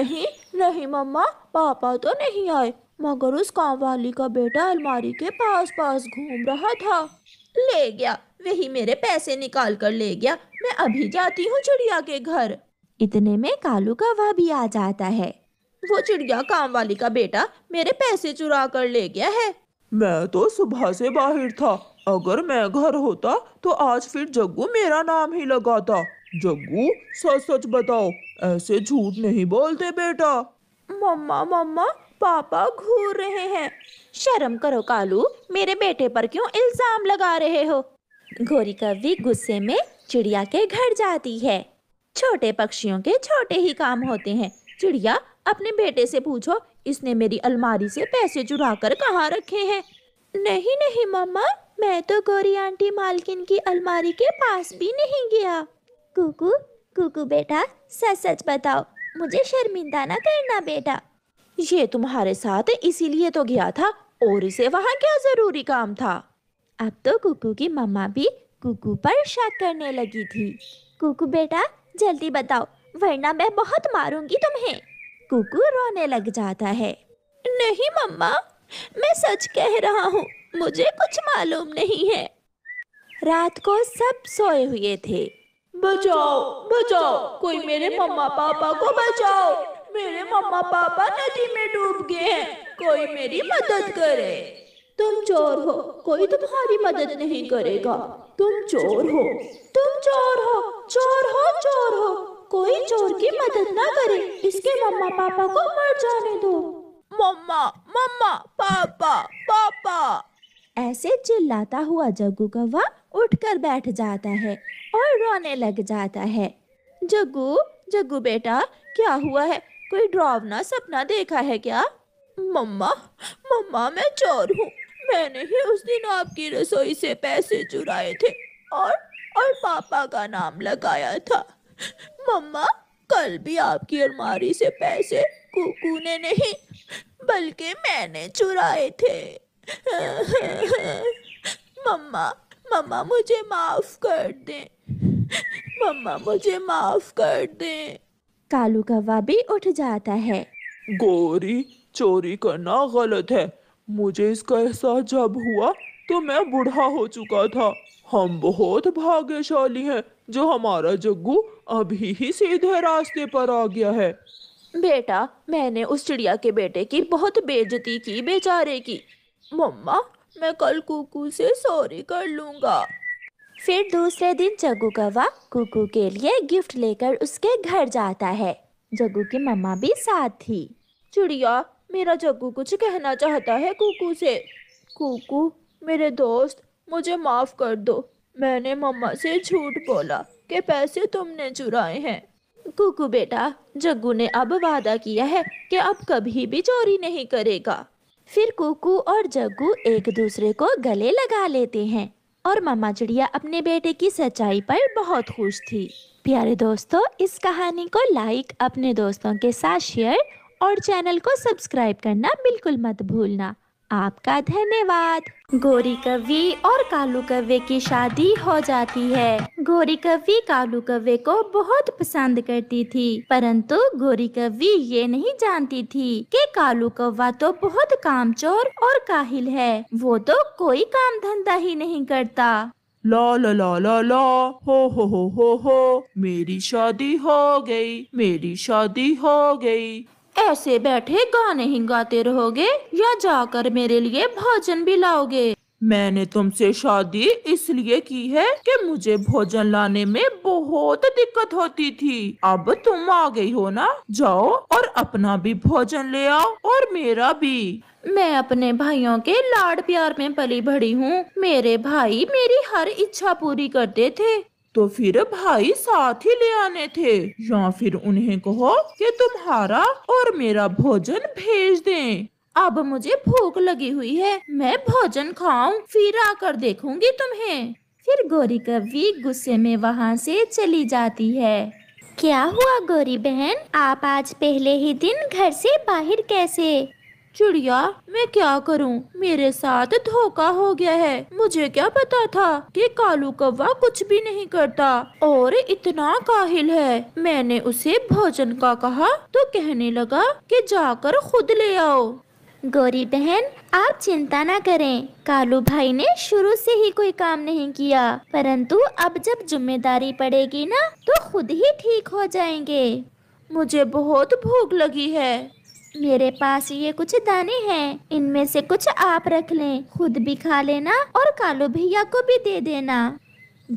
नहीं नहीं मम्मा पापा तो नहीं आए मगर उस काम वाली का बेटा अलमारी के पास पास घूम रहा था ले गया वही मेरे पैसे निकाल कर ले गया मैं अभी जाती हूँ चिड़िया के घर इतने में कालू का वह भी आ जाता है वो चिड़िया काम वाली का बेटा मेरे पैसे चुरा कर ले गया है मैं तो सुबह से बाहर था अगर मैं घर होता तो आज फिर जग्गू मेरा नाम ही लगाता जग्गू सच सच बताओ ऐसे झूठ नहीं बोलते बेटा मम्मा मम्मा पापा घूर रहे हैं शर्म करो कालू मेरे बेटे पर क्यों इल्जाम लगा रहे हो गोरी कवि गुस्से में चिड़िया के घर जाती है छोटे पक्षियों के छोटे ही काम होते हैं चिड़िया अपने बेटे से पूछो इसने मेरी अलमारी से पैसे चुरा कर कहाँ रखे हैं नहीं नहीं मम्मा मैं तो गोरी आंटी मालकिन की अलमारी के पास भी नहीं गया कुकू कुकू बेटा सच सच बताओ मुझे शर्मिंदा ना करना बेटा ये तुम्हारे साथ इसीलिए तो गया था और इसे वहाँ क्या ज़रूरी काम था अब तो कुकू की मम्मा भी कुकू पर शक करने लगी थी कुकू बेटा जल्दी बताओ वरना मैं बहुत मारूंगी तुम्हें कुकू रोने लग जाता है नहीं मम्मा मैं सच कह रहा हूँ मुझे कुछ मालूम नहीं है रात को सब सोए हुए थे बचाओ बचाओ कोई मेरे मम्मा पापा को बचाओ मेरे मम्मा पापा नदी में डूब गए हैं कोई मेरी मदद करे तुम चोर हो कोई तुम्हारी मदद नहीं करेगा तुम चोर हो तुम चोर हो चोर हो चोर हो कोई चोर की मदद ना करे इसके मम्मा पापा को मर जाने दो मम्मा मम्मा पापा पापा ऐसे चिल्लाता हुआ जग्गू कौवा उठकर बैठ जाता है और रोने लग जाता है जग्गू जग्गू बेटा क्या हुआ है कोई डरावना सपना देखा है क्या मम्मा मम्मा मैं चोर हूँ मैंने ही उस दिन आपकी रसोई से पैसे चुराए थे और और पापा का नाम लगाया था मम्मा कल भी आपकी अलमारी से पैसे कुकू ने नहीं बल्कि मैंने चुराए थे मम्मा मम्मा मुझे माफ कर दे मम्मा मुझे माफ कर दे कालू कौवा भी उठ जाता है गोरी चोरी करना गलत है मुझे इसका एहसास जब हुआ तो मैं बूढ़ा हो चुका था हम बहुत भाग्यशाली हैं जो हमारा जग्गू अभी ही सीधे रास्ते पर आ गया है बेटा मैंने उस चिड़िया के बेटे की बहुत बेजती की बेचारे की मम्मा मैं कल कुकू से सॉरी कर लूंगा फिर दूसरे दिन जग्गू कवा कुकू के लिए गिफ्ट लेकर उसके घर जाता है जग्गू की मम्मा भी साथ थी चिड़िया मेरा जग्गू कुछ कहना चाहता है कुकू से कुकू मेरे दोस्त मुझे माफ़ कर दो मैंने मम्मा से झूठ बोला कि पैसे तुमने चुराए हैं कुकू बेटा जग्गू ने अब वादा किया है कि अब कभी भी चोरी नहीं करेगा फिर कुकू और जग्गू एक दूसरे को गले लगा लेते हैं और मामा चिड़िया अपने बेटे की सच्चाई पर बहुत खुश थी प्यारे दोस्तों इस कहानी को लाइक अपने दोस्तों के साथ शेयर और चैनल को सब्सक्राइब करना बिल्कुल मत भूलना आपका धन्यवाद गोरी कवि और कालू कव्य की शादी हो जाती है गोरी कवि कालू कव्य को बहुत पसंद करती थी परंतु गोरी कवि ये नहीं जानती थी कि कालू कौवा तो बहुत कामचोर और काहिल है वो तो कोई काम धंधा ही नहीं करता ला ला ला ला ला हो हो हो हो हो मेरी शादी हो गई मेरी शादी हो गई ऐसे बैठे गाने ही गाते रहोगे या जाकर मेरे लिए भोजन भी लाओगे मैंने तुमसे शादी इसलिए की है कि मुझे भोजन लाने में बहुत दिक्कत होती थी अब तुम आ गई हो ना जाओ और अपना भी भोजन ले आओ और मेरा भी मैं अपने भाइयों के लाड प्यार में पली भड़ी हूँ मेरे भाई मेरी हर इच्छा पूरी करते थे तो फिर भाई साथ ही ले आने थे या फिर उन्हें कहो कि तुम्हारा और मेरा भोजन भेज दें। अब मुझे भूख लगी हुई है मैं भोजन खाऊं फिर आकर देखूंगी तुम्हें फिर गौरी कवि गुस्से में वहाँ से चली जाती है क्या हुआ गौरी बहन आप आज पहले ही दिन घर से बाहर कैसे चिड़िया मैं क्या करूं? मेरे साथ धोखा हो गया है मुझे क्या पता था कि कालू कौवा कुछ भी नहीं करता और इतना काहिल है मैंने उसे भोजन का कहा तो कहने लगा कि जाकर खुद ले आओ गौरी बहन आप चिंता ना करें कालू भाई ने शुरू से ही कोई काम नहीं किया परंतु अब जब जिम्मेदारी पड़ेगी ना तो खुद ही ठीक हो जाएंगे मुझे बहुत भूख लगी है मेरे पास ये कुछ दाने हैं इनमें से कुछ आप रख लें खुद भी खा लेना और कालू भैया को भी दे देना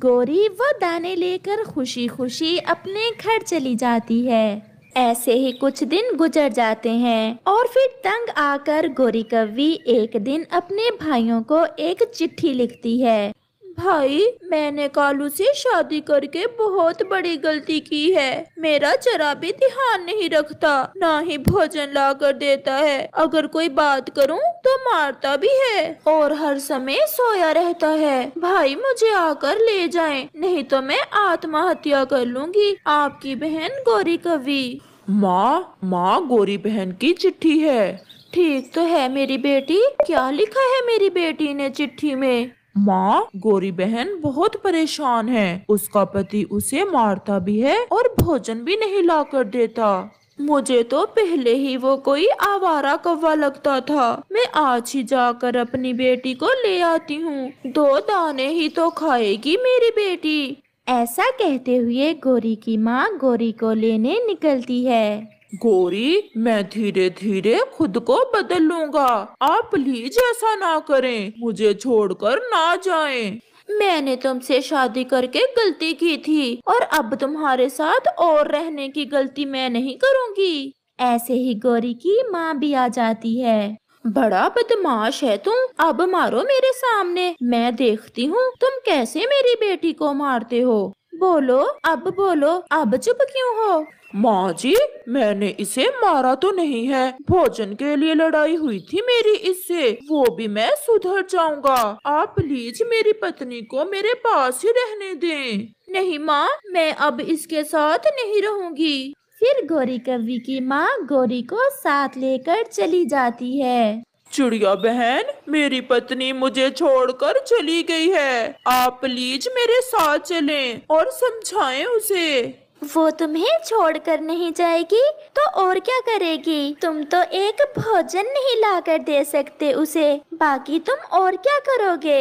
गौरी वो दाने लेकर खुशी खुशी अपने घर चली जाती है ऐसे ही कुछ दिन गुजर जाते हैं और फिर तंग आकर गौरी कवि एक दिन अपने भाइयों को एक चिट्ठी लिखती है भाई मैंने कालू से शादी करके बहुत बड़ी गलती की है मेरा जरा भी ध्यान नहीं रखता ना ही भोजन ला कर देता है अगर कोई बात करूं तो मारता भी है और हर समय सोया रहता है भाई मुझे आकर ले जाएं नहीं तो मैं आत्महत्या कर लूंगी आपकी बहन गौरी कवि माँ माँ गोरी बहन की चिट्ठी है ठीक तो है मेरी बेटी क्या लिखा है मेरी बेटी ने चिट्ठी में माँ गोरी बहन बहुत परेशान है उसका पति उसे मारता भी है और भोजन भी नहीं ला कर देता मुझे तो पहले ही वो कोई आवारा कौवा लगता था मैं आज ही जाकर अपनी बेटी को ले आती हूँ दो दाने ही तो खाएगी मेरी बेटी ऐसा कहते हुए गोरी की माँ गोरी को लेने निकलती है गोरी मैं धीरे धीरे खुद को बदल लूंगा आप प्लीज ऐसा ना करें मुझे छोड़कर ना जाएं। मैंने तुमसे शादी करके गलती की थी और अब तुम्हारे साथ और रहने की गलती मैं नहीं करूंगी ऐसे ही गौरी की माँ भी आ जाती है बड़ा बदमाश है तुम अब मारो मेरे सामने मैं देखती हूँ तुम कैसे मेरी बेटी को मारते हो बोलो अब बोलो अब चुप क्यों हो माँ जी मैंने इसे मारा तो नहीं है भोजन के लिए लड़ाई हुई थी मेरी इससे वो भी मैं सुधर जाऊंगा आप प्लीज मेरी पत्नी को मेरे पास ही रहने दें नहीं माँ मैं अब इसके साथ नहीं रहूंगी फिर गौरी कवि की माँ गौरी को साथ लेकर चली जाती है चिड़िया बहन मेरी पत्नी मुझे छोड़कर चली गई है आप प्लीज मेरे साथ चलें और समझाएं उसे वो तुम्हें छोड़कर नहीं जाएगी तो और क्या करेगी तुम तो एक भोजन नहीं ला कर दे सकते उसे बाकी तुम और क्या करोगे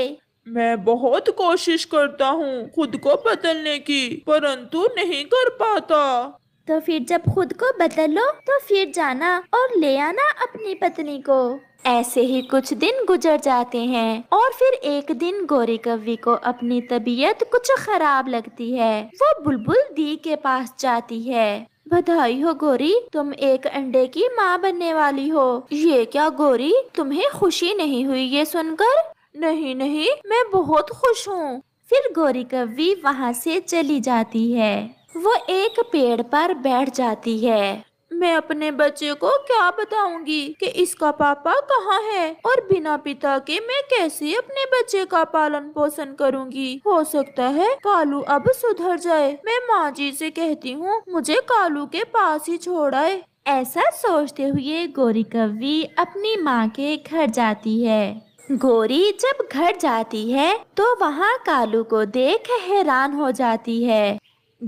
मैं बहुत कोशिश करता हूँ खुद को बदलने की परंतु नहीं कर पाता तो फिर जब खुद को बदलो तो फिर जाना और ले आना अपनी पत्नी को ऐसे ही कुछ दिन गुजर जाते हैं और फिर एक दिन गोरी कवि को अपनी तबीयत कुछ खराब लगती है वो बुलबुल दी के पास जाती है बधाई हो गोरी तुम एक अंडे की माँ बनने वाली हो ये क्या गोरी तुम्हें खुशी नहीं हुई ये सुनकर नहीं नहीं मैं बहुत खुश हूँ फिर गोरी कवि वहाँ से चली जाती है वो एक पेड़ पर बैठ जाती है मैं अपने बच्चे को क्या बताऊंगी कि इसका पापा कहाँ है और बिना पिता के मैं कैसे अपने बच्चे का पालन पोषण करूंगी हो सकता है कालू अब सुधर जाए मैं माँ जी से कहती हूँ मुझे कालू के पास ही छोड़ आए ऐसा सोचते हुए गोरी कवि अपनी माँ के घर जाती है गोरी जब घर जाती है तो वहाँ कालू को देख हैरान हो जाती है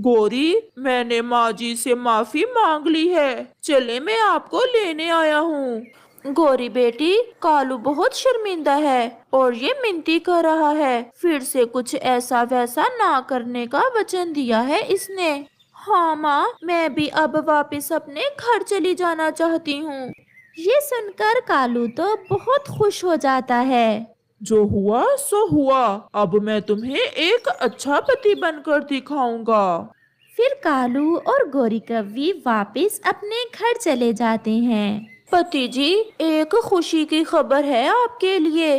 गौरी मैंने माँ जी से माफी मांग ली है चले मैं आपको लेने आया हूँ गौरी बेटी कालू बहुत शर्मिंदा है और ये मिनती कर रहा है फिर से कुछ ऐसा वैसा ना करने का वचन दिया है इसने हाँ माँ मैं भी अब वापस अपने घर चली जाना चाहती हूँ ये सुनकर कालू तो बहुत खुश हो जाता है जो हुआ सो हुआ अब मैं तुम्हें एक अच्छा पति बनकर दिखाऊंगा फिर कालू और गौरी कवि वापस अपने घर चले जाते हैं पति जी एक खुशी की खबर है आपके लिए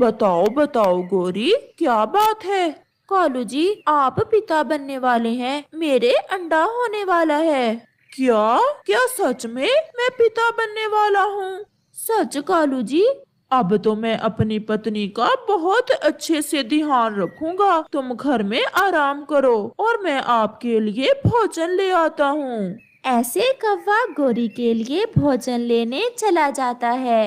बताओ बताओ गौरी क्या बात है कालू जी आप पिता बनने वाले हैं मेरे अंडा होने वाला है क्या क्या सच में मैं पिता बनने वाला हूँ सच कालू जी अब तो मैं अपनी पत्नी का बहुत अच्छे से ध्यान रखूंगा तुम घर में आराम करो और मैं आपके लिए भोजन ले आता हूँ ऐसे कौवा गोरी के लिए भोजन लेने चला जाता है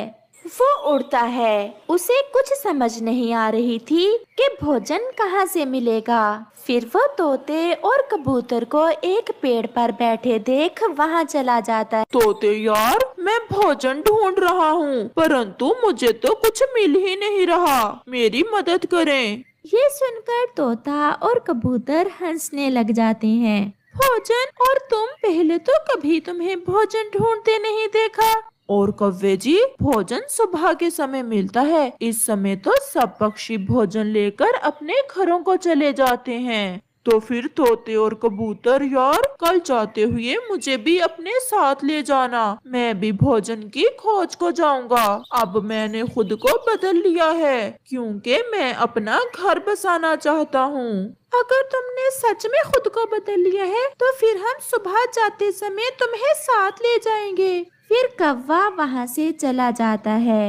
वो उड़ता है उसे कुछ समझ नहीं आ रही थी कि भोजन कहाँ से मिलेगा फिर वो तोते और कबूतर को एक पेड़ पर बैठे देख वहाँ चला जाता है तोते यार मैं भोजन ढूंढ रहा हूँ परंतु मुझे तो कुछ मिल ही नहीं रहा मेरी मदद करें ये सुनकर तोता और कबूतर हंसने लग जाते हैं भोजन और तुम पहले तो कभी तुम्हें भोजन ढूंढते नहीं देखा और कव्वे जी भोजन सुबह के समय मिलता है इस समय तो सब पक्षी भोजन लेकर अपने घरों को चले जाते हैं तो फिर तोते और कबूतर यार कल जाते हुए मुझे भी अपने साथ ले जाना मैं भी भोजन की खोज को जाऊंगा अब मैंने खुद को बदल लिया है क्योंकि मैं अपना घर बसाना चाहता हूँ अगर तुमने सच में खुद को बदल लिया है तो फिर हम सुबह जाते समय तुम्हें साथ ले जाएंगे फिर कौवा वहाँ से चला जाता है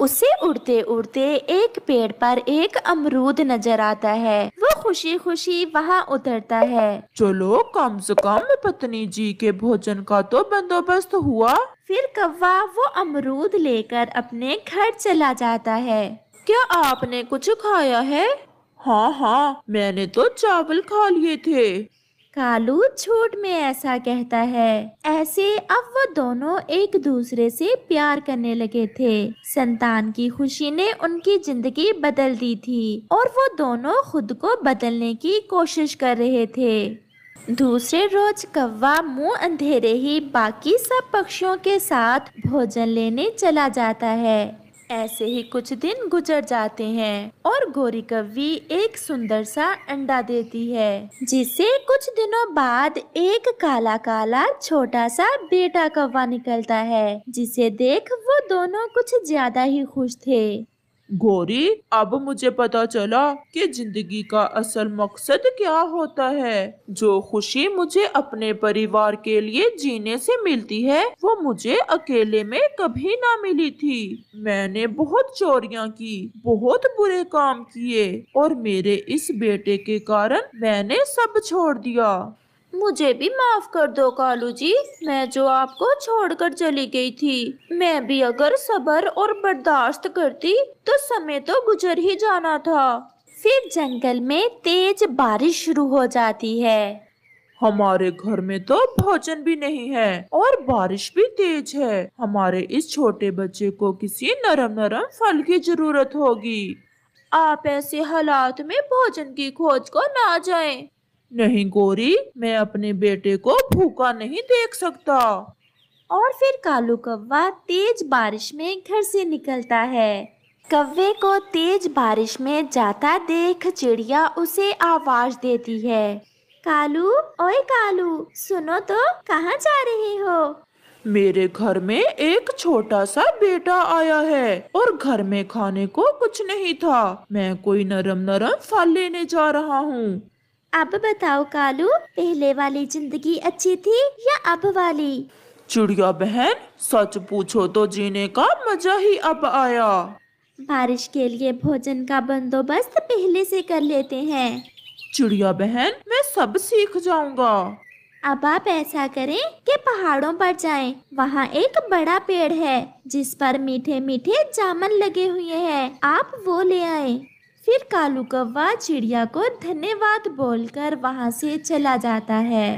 उसे उड़ते उड़ते एक पेड़ पर एक अमरूद नजर आता है वो खुशी खुशी वहाँ उतरता है चलो कम से कम पत्नी जी के भोजन का तो बंदोबस्त हुआ फिर कौवा वो अमरूद लेकर अपने घर चला जाता है क्या आपने कुछ खाया है हाँ हाँ मैंने तो चावल खा लिए थे कालू झूठ में ऐसा कहता है ऐसे अब वो दोनों एक दूसरे से प्यार करने लगे थे संतान की खुशी ने उनकी जिंदगी बदल दी थी और वो दोनों खुद को बदलने की कोशिश कर रहे थे दूसरे रोज कौवा मुंह अंधेरे ही बाकी सब पक्षियों के साथ भोजन लेने चला जाता है ऐसे ही कुछ दिन गुजर जाते हैं और गोरी कव्वी एक सुंदर सा अंडा देती है जिसे कुछ दिनों बाद एक काला काला छोटा सा बेटा कौवा निकलता है जिसे देख वो दोनों कुछ ज्यादा ही खुश थे गोरी अब मुझे पता चला कि जिंदगी का असल मकसद क्या होता है जो खुशी मुझे अपने परिवार के लिए जीने से मिलती है वो मुझे अकेले में कभी ना मिली थी मैंने बहुत चोरियां की बहुत बुरे काम किए और मेरे इस बेटे के कारण मैंने सब छोड़ दिया मुझे भी माफ कर दो कालू जी मैं जो आपको छोड़कर चली गई थी मैं भी अगर सबर और बर्दाश्त करती तो समय तो गुजर ही जाना था फिर जंगल में तेज बारिश शुरू हो जाती है हमारे घर में तो भोजन भी नहीं है और बारिश भी तेज है हमारे इस छोटे बच्चे को किसी नरम नरम फल की जरूरत होगी आप ऐसे हालात में भोजन की खोज को ना जाएं। नहीं गोरी मैं अपने बेटे को भूखा नहीं देख सकता और फिर कालू कौवा तेज बारिश में घर से निकलता है कौवे को तेज बारिश में जाता देख चिड़िया उसे आवाज देती है कालू ओए कालू सुनो तो कहाँ जा रहे हो मेरे घर में एक छोटा सा बेटा आया है और घर में खाने को कुछ नहीं था मैं कोई नरम नरम फल लेने जा रहा हूँ अब बताओ कालू पहले वाली जिंदगी अच्छी थी या अब वाली चिड़िया बहन सच पूछो तो जीने का मजा ही अब आया बारिश के लिए भोजन का बंदोबस्त पहले से कर लेते हैं चिड़िया बहन मैं सब सीख जाऊंगा अब आप ऐसा करें कि पहाड़ों पर जाएं। वहाँ एक बड़ा पेड़ है जिस पर मीठे मीठे जामन लगे हुए हैं आप वो ले आएं। फिर कालू कौवा चिड़िया को धन्यवाद बोलकर वहाँ से चला जाता है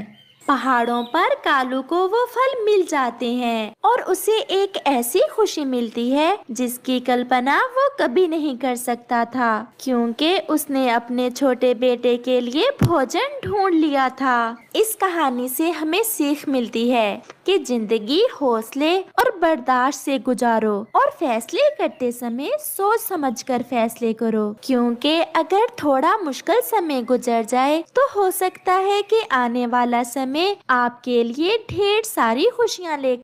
पहाड़ों पर कालू को वो फल मिल जाते हैं और उसे एक ऐसी खुशी मिलती है जिसकी कल्पना वो कभी नहीं कर सकता था क्योंकि उसने अपने छोटे बेटे के लिए भोजन ढूंढ लिया था इस कहानी से हमें सीख मिलती है कि जिंदगी हौसले और बर्दाश्त से गुजारो और फैसले करते समय सोच समझकर फैसले करो क्योंकि अगर थोड़ा मुश्किल समय गुजर जाए तो हो सकता है कि आने वाला समय में आपके लिए ढेर सारी खुशियाँ ले